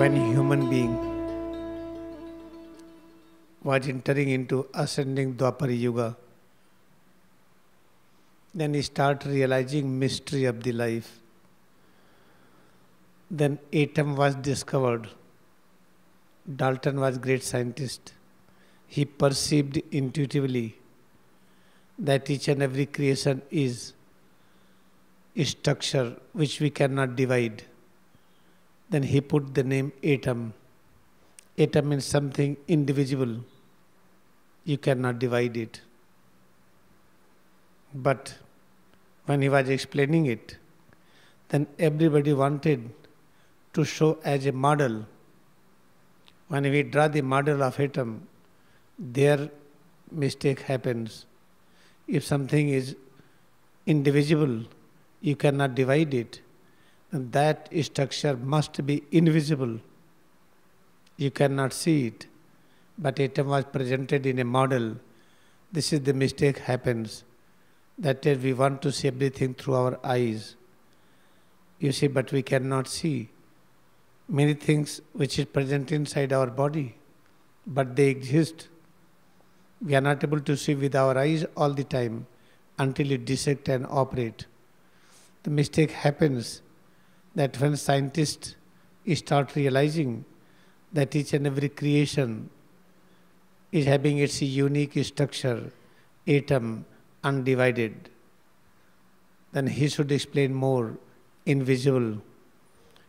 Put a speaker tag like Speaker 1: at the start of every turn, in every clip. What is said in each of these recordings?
Speaker 1: when human being was entering into ascending Dwapar Yuga, then he start realizing mystery of the life. Then atom was discovered. Dalton was great scientist. He perceived intuitively that each and every creation is a structure which we cannot divide then he put the name atom. Atom means something indivisible. You cannot divide it. But when he was explaining it, then everybody wanted to show as a model. When we draw the model of atom, their mistake happens. If something is indivisible, you cannot divide it. And that structure must be invisible. You cannot see it. But atom was presented in a model. This is the mistake happens. That is, we want to see everything through our eyes. You see, but we cannot see many things which is present inside our body, but they exist. We are not able to see with our eyes all the time until you dissect and operate. The mistake happens that when scientists start realizing that each and every creation is having its unique structure, atom undivided, then he should explain more invisible.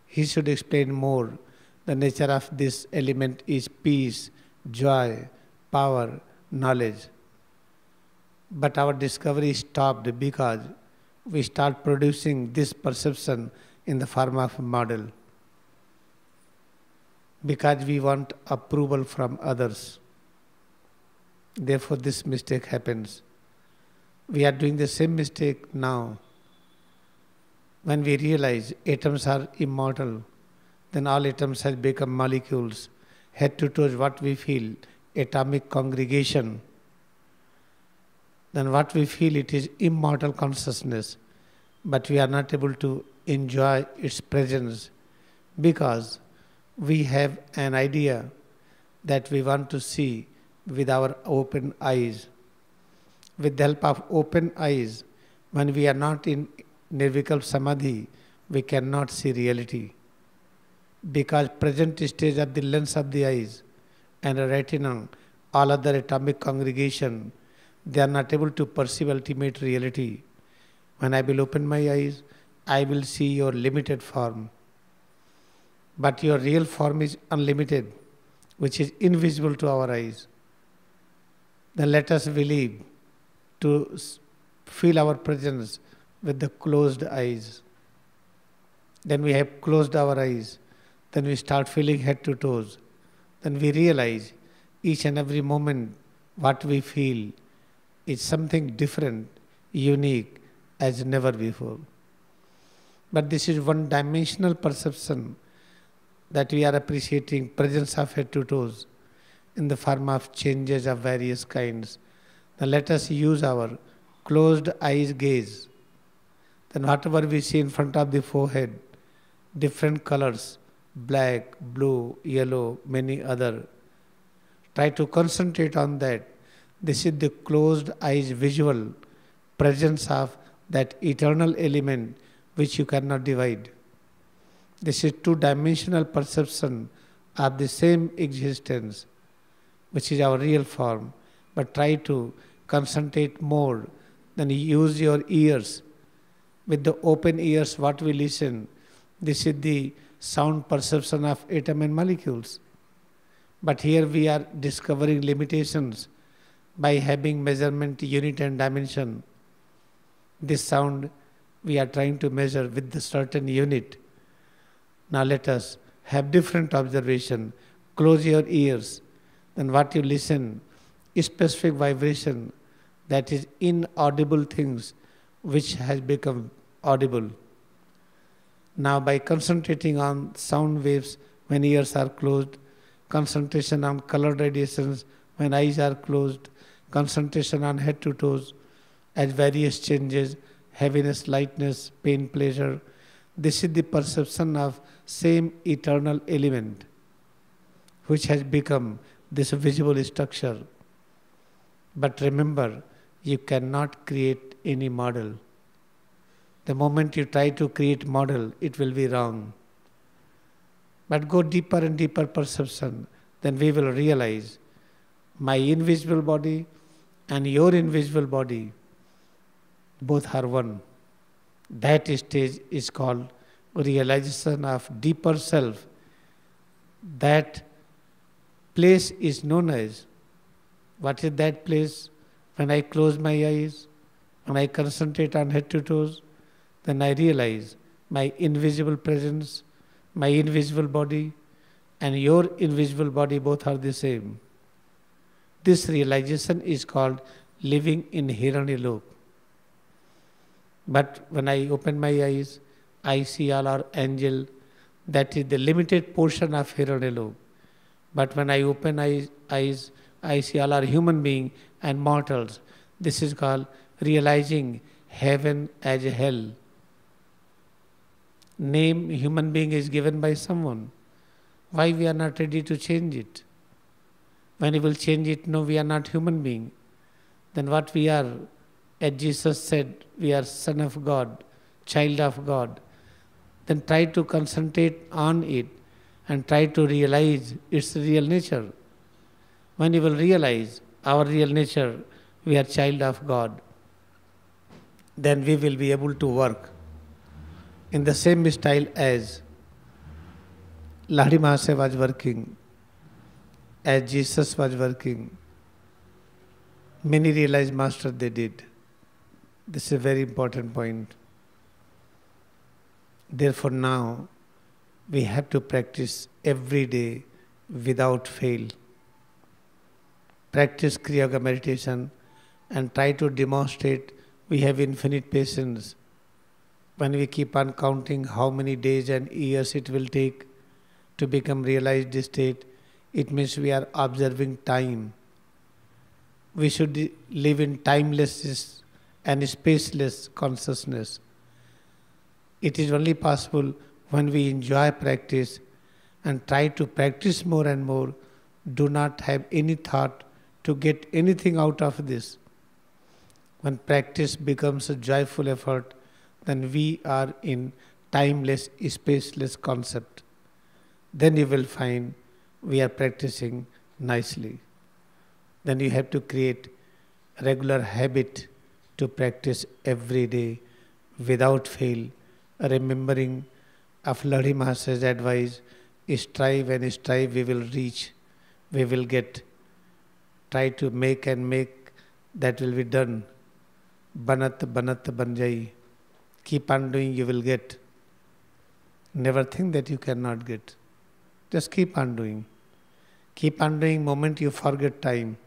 Speaker 1: He should explain more the nature of this element is peace, joy, power, knowledge. But our discovery stopped because we start producing this perception in the form of model because we want approval from others. Therefore, this mistake happens. We are doing the same mistake now. When we realize atoms are immortal, then all atoms have become molecules. Head to toe what we feel, atomic congregation. Then what we feel, it is immortal consciousness, but we are not able to enjoy its presence because we have an idea that we want to see with our open eyes. With the help of open eyes, when we are not in Nirvikalp Samadhi, we cannot see reality. Because present stage of the lens of the eyes and retina, all other atomic congregation, they are not able to perceive ultimate reality. When I will open my eyes, I will see your limited form. But your real form is unlimited, which is invisible to our eyes. Then let us believe to feel our presence with the closed eyes. Then we have closed our eyes. Then we start feeling head to toes. Then we realize each and every moment what we feel is something different, unique as never before. But this is one dimensional perception that we are appreciating presence of toes in the form of changes of various kinds. Now let us use our closed eyes gaze. Then whatever we see in front of the forehead, different colors, black, blue, yellow, many other. Try to concentrate on that. This is the closed eyes visual presence of that eternal element which you cannot divide. This is two dimensional perception of the same existence, which is our real form. But try to concentrate more than use your ears. With the open ears, what we listen, this is the sound perception of atom and molecules. But here we are discovering limitations by having measurement unit and dimension. This sound we are trying to measure with the certain unit. Now let us have different observation. Close your ears. Then what you listen is specific vibration that is inaudible things which has become audible. Now by concentrating on sound waves when ears are closed, concentration on color radiations when eyes are closed, concentration on head to toes as various changes heaviness, lightness, pain, pleasure. This is the perception of same eternal element which has become this visible structure. But remember, you cannot create any model. The moment you try to create model, it will be wrong. But go deeper and deeper perception, then we will realize my invisible body and your invisible body both are one. That stage is called realization of deeper self. That place is known as what is that place? When I close my eyes, when I concentrate on head to toes, then I realize my invisible presence, my invisible body, and your invisible body both are the same. This realization is called living in Hiranyaloka. But when I open my eyes, I see all our angel. That is the limited portion of Hiranyaloka. But when I open eyes, eyes I see all our human being and mortals. This is called realizing heaven as hell. Name human being is given by someone. Why we are not ready to change it? When we will change it, no, we are not human being. Then what we are? And Jesus said, We are Son of God, child of God. Then try to concentrate on it and try to realize its real nature. When you will realize our real nature, we are child of God, then we will be able to work in the same style as Lahadi Mahasaya was working, as Jesus was working. Many realized master they did. This is a very important point. Therefore, now we have to practice every day without fail. Practice Kriya Yoga meditation and try to demonstrate we have infinite patience. When we keep on counting how many days and years it will take to become realized state, it means we are observing time. We should live in timelessness and spaceless consciousness. It is only possible when we enjoy practice and try to practice more and more, do not have any thought to get anything out of this. When practice becomes a joyful effort, then we are in timeless, spaceless concept. Then you will find we are practicing nicely. Then you have to create regular habit to practice every day without fail, remembering Aflari Maharaj's advice, strive and strive we will reach, we will get. Try to make and make, that will be done. Banat, banat, banjai. Keep on doing, you will get. Never think that you cannot get. Just keep on doing. Keep on doing moment you forget time.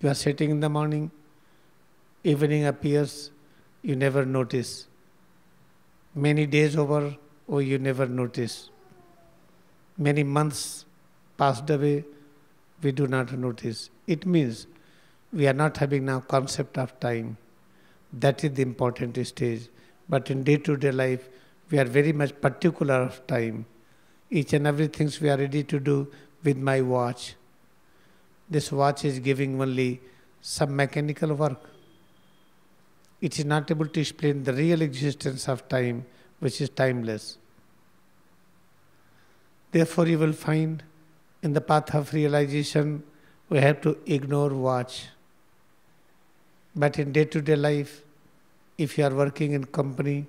Speaker 1: You are sitting in the morning, evening appears, you never notice. Many days over, or oh, you never notice. Many months passed away, we do not notice. It means we are not having now concept of time. That is the important stage. But in day-to-day -day life, we are very much particular of time. Each and every things we are ready to do with my watch. This watch is giving only some mechanical work it is not able to explain the real existence of time, which is timeless. Therefore, you will find in the path of realization, we have to ignore watch. But in day to day life, if you are working in company,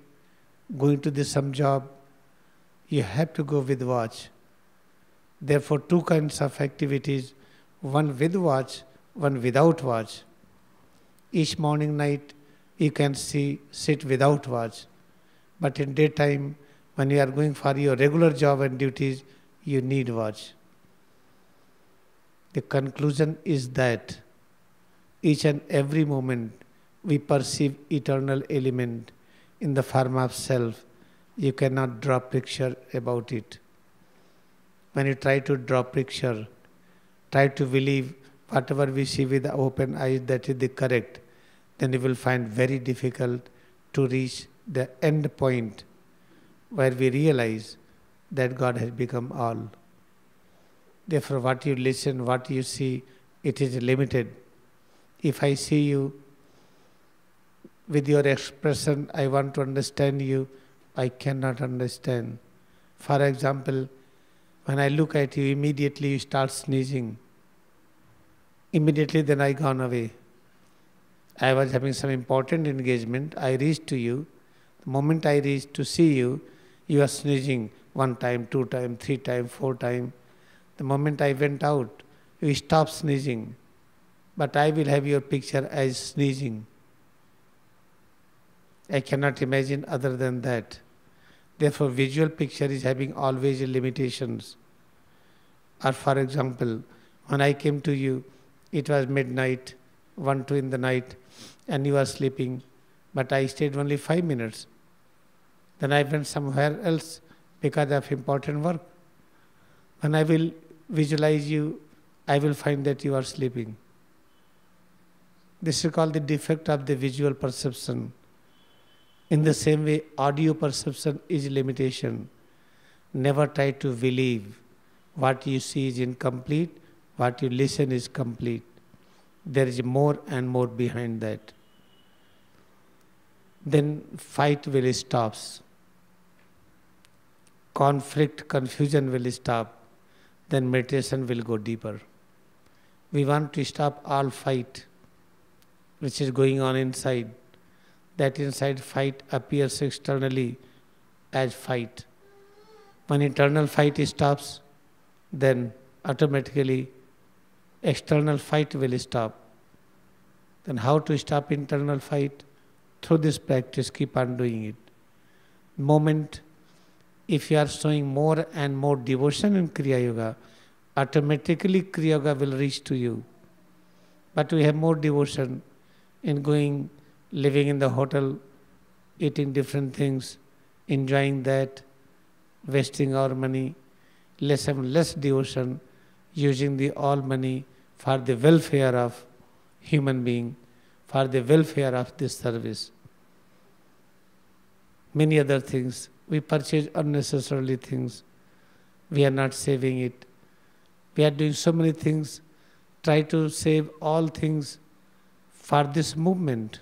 Speaker 1: going to the some job, you have to go with watch. Therefore, two kinds of activities one with watch, one without watch. Each morning, night, you can see sit without watch. But in daytime, when you are going for your regular job and duties, you need watch. The conclusion is that each and every moment we perceive eternal element in the form of self. You cannot draw picture about it. When you try to draw picture, try to believe whatever we see with open eyes that is the correct then you will find very difficult to reach the end point where we realize that God has become all. Therefore, what you listen, what you see, it is limited. If I see you with your expression, I want to understand you, I cannot understand. For example, when I look at you, immediately you start sneezing. Immediately, then I gone away. I was having some important engagement. I reached to you. The moment I reached to see you, you are sneezing one time, two time, three time, four time. The moment I went out, you stop sneezing. But I will have your picture as sneezing. I cannot imagine other than that. Therefore, visual picture is having always limitations. Or for example, when I came to you, it was midnight 1, 2 in the night, and you are sleeping. But I stayed only 5 minutes. Then I went somewhere else because of important work. When I will visualize you, I will find that you are sleeping. This is called the defect of the visual perception. In the same way, audio perception is limitation. Never try to believe what you see is incomplete, what you listen is complete there is more and more behind that. Then fight will stops. Conflict, confusion will stop. Then meditation will go deeper. We want to stop all fight which is going on inside. That inside fight appears externally as fight. When internal fight stops, then automatically external fight will stop. Then how to stop internal fight? Through this practice, keep on doing it. Moment, if you are showing more and more devotion in Kriya Yoga, automatically Kriya Yoga will reach to you. But we have more devotion in going, living in the hotel, eating different things, enjoying that, wasting our money, less and less devotion, using the all money for the welfare of human being, for the welfare of this service. Many other things. We purchase unnecessarily things. We are not saving it. We are doing so many things. Try to save all things for this movement.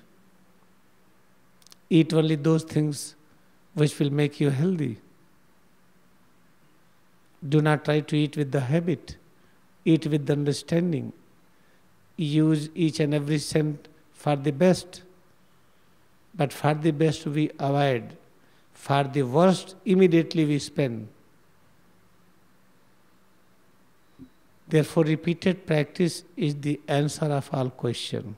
Speaker 1: Eat only those things which will make you healthy. Do not try to eat with the habit eat with understanding, use each and every cent for the best. But for the best we avoid, for the worst immediately we spend. Therefore, repeated practice is the answer of all question.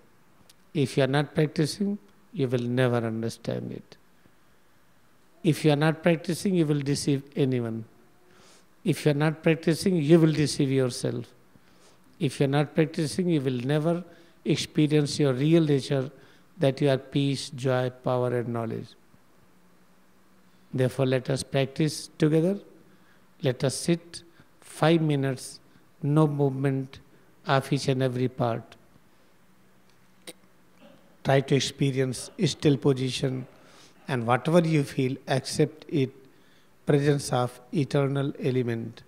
Speaker 1: If you are not practicing, you will never understand it. If you are not practicing, you will deceive anyone. If you are not practicing, you will deceive yourself. If you are not practicing, you will never experience your real nature that you are peace, joy, power, and knowledge. Therefore, let us practice together. Let us sit five minutes, no movement of each and every part. Try to experience still position and whatever you feel, accept it presence of eternal element.